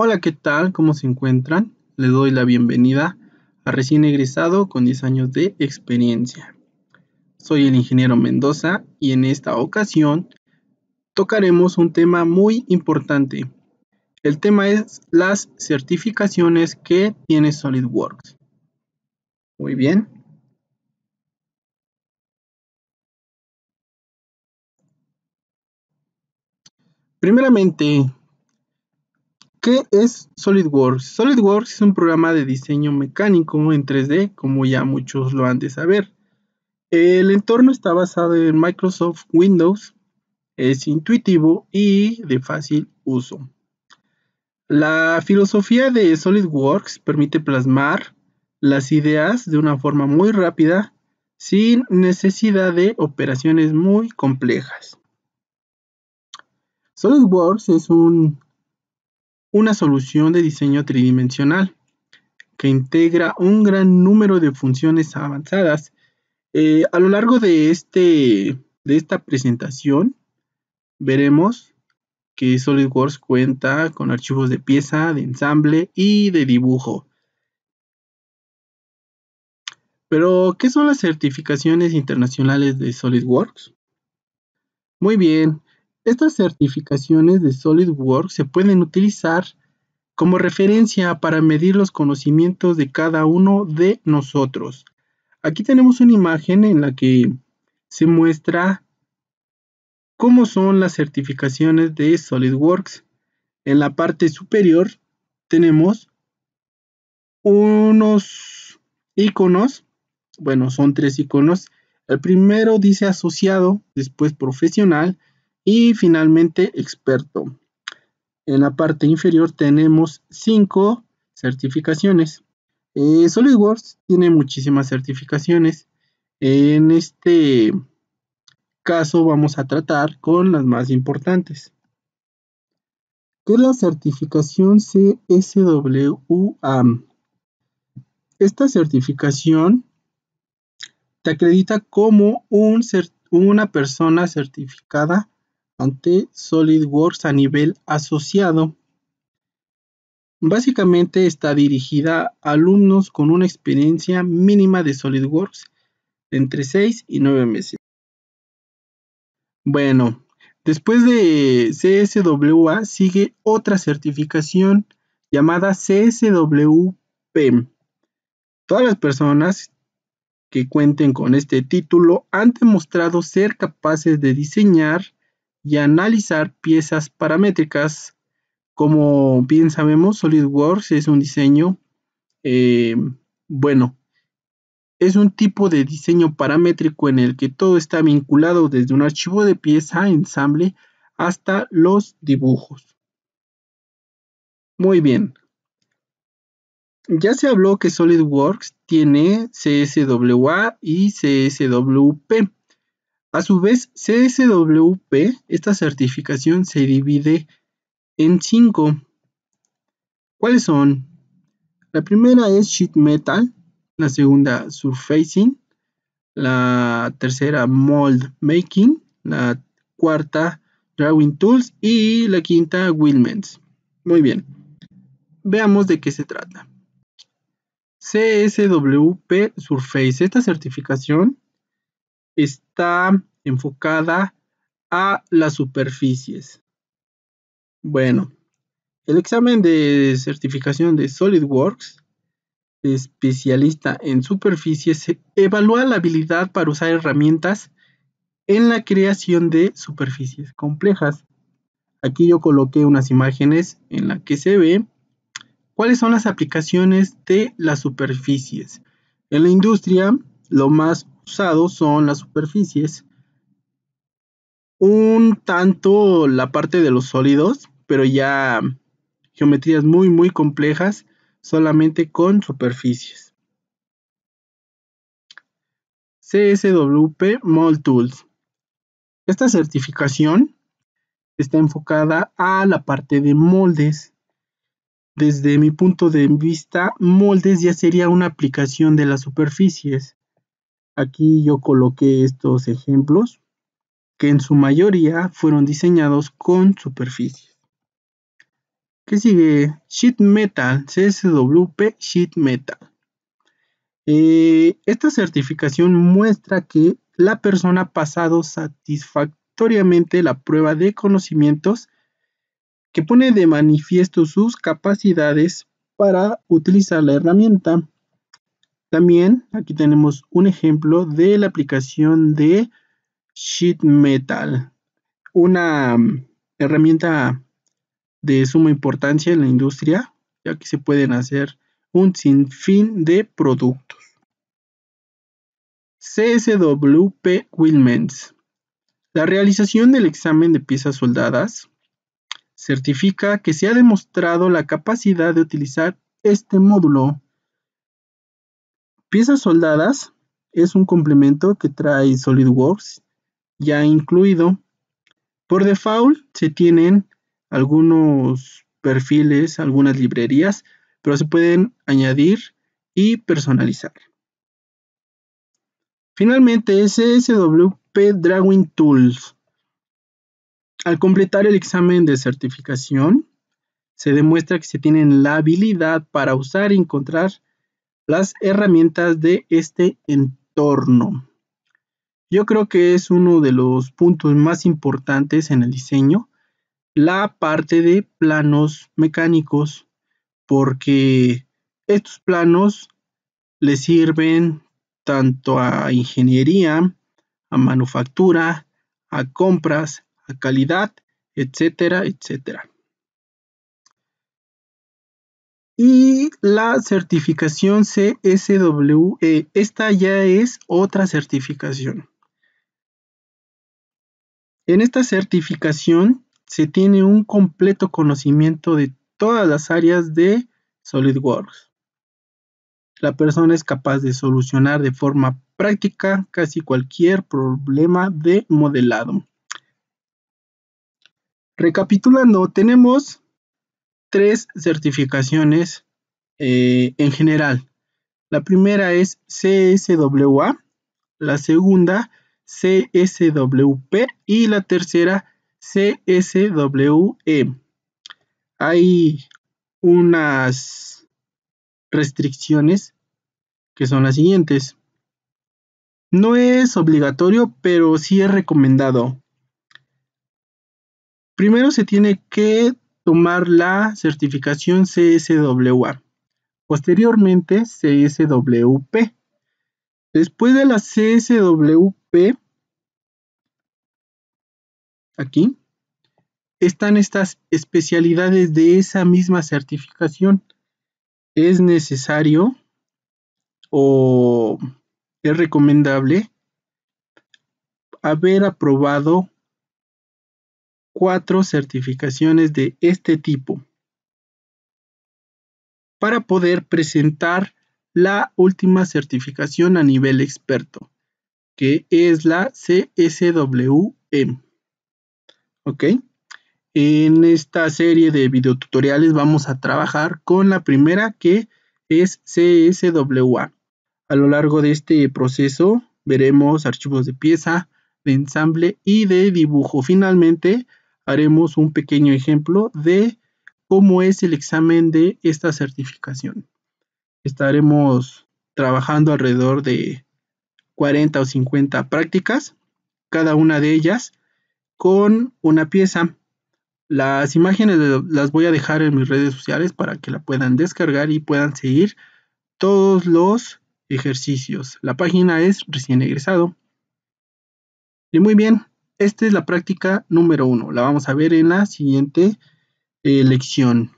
Hola, ¿qué tal? ¿Cómo se encuentran? Le doy la bienvenida a recién egresado con 10 años de experiencia. Soy el ingeniero Mendoza y en esta ocasión tocaremos un tema muy importante. El tema es las certificaciones que tiene SolidWorks. Muy bien. Primeramente, ¿Qué es SolidWorks? SolidWorks es un programa de diseño mecánico en 3D, como ya muchos lo han de saber. El entorno está basado en Microsoft Windows, es intuitivo y de fácil uso. La filosofía de SolidWorks permite plasmar las ideas de una forma muy rápida sin necesidad de operaciones muy complejas. SolidWorks es un una solución de diseño tridimensional que integra un gran número de funciones avanzadas. Eh, a lo largo de, este, de esta presentación veremos que SolidWorks cuenta con archivos de pieza, de ensamble y de dibujo. Pero, ¿qué son las certificaciones internacionales de SolidWorks? Muy bien, estas certificaciones de SolidWorks se pueden utilizar como referencia para medir los conocimientos de cada uno de nosotros. Aquí tenemos una imagen en la que se muestra cómo son las certificaciones de SolidWorks. En la parte superior tenemos unos iconos, bueno, son tres iconos. El primero dice asociado, después profesional y finalmente, experto. En la parte inferior tenemos cinco certificaciones. Eh, SolidWorks tiene muchísimas certificaciones. En este caso vamos a tratar con las más importantes. Que es la certificación CSWAM. Esta certificación te acredita como una persona certificada ante SolidWorks a nivel asociado. Básicamente está dirigida a alumnos con una experiencia mínima de SolidWorks entre 6 y 9 meses. Bueno, después de CSWA sigue otra certificación llamada CSWP. Todas las personas que cuenten con este título han demostrado ser capaces de diseñar y analizar piezas paramétricas. Como bien sabemos, SolidWorks es un diseño, eh, bueno, es un tipo de diseño paramétrico en el que todo está vinculado desde un archivo de pieza, ensamble, hasta los dibujos. Muy bien. Ya se habló que SolidWorks tiene CSWA y CSWP. A su vez, CSWP, esta certificación se divide en cinco. ¿Cuáles son? La primera es Sheet Metal, la segunda Surfacing, la tercera Mold Making, la cuarta Drawing Tools y la quinta wheelmans Muy bien, veamos de qué se trata. CSWP Surface, esta certificación está enfocada a las superficies. Bueno, el examen de certificación de SolidWorks, especialista en superficies, evalúa la habilidad para usar herramientas en la creación de superficies complejas. Aquí yo coloqué unas imágenes en las que se ve cuáles son las aplicaciones de las superficies. En la industria, lo más usados son las superficies, un tanto la parte de los sólidos, pero ya geometrías muy muy complejas solamente con superficies. CSWP Mold Tools. Esta certificación está enfocada a la parte de moldes. Desde mi punto de vista, moldes ya sería una aplicación de las superficies. Aquí yo coloqué estos ejemplos que en su mayoría fueron diseñados con superficie. ¿Qué sigue? Sheet Metal, CSWP Sheet Metal. Eh, esta certificación muestra que la persona ha pasado satisfactoriamente la prueba de conocimientos que pone de manifiesto sus capacidades para utilizar la herramienta también aquí tenemos un ejemplo de la aplicación de Sheet Metal, una mm, herramienta de suma importancia en la industria, ya que se pueden hacer un sinfín de productos. CSWP Wilmens. La realización del examen de piezas soldadas certifica que se ha demostrado la capacidad de utilizar este módulo Piezas soldadas es un complemento que trae SolidWorks ya incluido. Por default se tienen algunos perfiles, algunas librerías, pero se pueden añadir y personalizar. Finalmente, SSWP Drawing Tools. Al completar el examen de certificación, se demuestra que se tienen la habilidad para usar y encontrar las herramientas de este entorno. Yo creo que es uno de los puntos más importantes en el diseño, la parte de planos mecánicos, porque estos planos le sirven tanto a ingeniería, a manufactura, a compras, a calidad, etcétera, etcétera. Y la certificación CSWE, esta ya es otra certificación. En esta certificación se tiene un completo conocimiento de todas las áreas de SolidWorks. La persona es capaz de solucionar de forma práctica casi cualquier problema de modelado. Recapitulando, tenemos tres certificaciones eh, en general. La primera es CSWA, la segunda CSWP y la tercera CSWE. Hay unas restricciones que son las siguientes. No es obligatorio, pero sí es recomendado. Primero se tiene que tomar la certificación CSWA, posteriormente CSWP. Después de la CSWP, aquí, están estas especialidades de esa misma certificación. Es necesario o es recomendable haber aprobado cuatro certificaciones de este tipo para poder presentar la última certificación a nivel experto, que es la CSWM. ¿Ok? En esta serie de videotutoriales vamos a trabajar con la primera que es CSWA. A lo largo de este proceso veremos archivos de pieza, de ensamble y de dibujo. Finalmente haremos un pequeño ejemplo de cómo es el examen de esta certificación. Estaremos trabajando alrededor de 40 o 50 prácticas, cada una de ellas con una pieza. Las imágenes las voy a dejar en mis redes sociales para que la puedan descargar y puedan seguir todos los ejercicios. La página es recién egresado. Y muy bien, esta es la práctica número uno. La vamos a ver en la siguiente eh, lección.